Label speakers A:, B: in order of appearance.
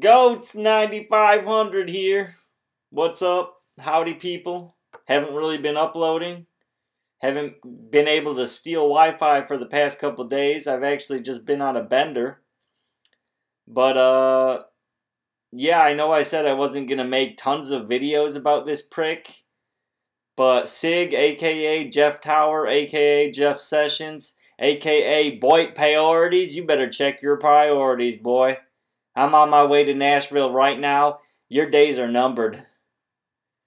A: Goats 9500 here. What's up? Howdy people. Haven't really been uploading. Haven't been able to steal Wi-Fi for the past couple days. I've actually just been on a bender. But uh yeah, I know I said I wasn't going to make tons of videos about this prick. But Sig, aka Jeff Tower, aka Jeff Sessions, aka Boyt Priorities, you better check your priorities, boy. I'm on my way to Nashville right now. Your days are numbered.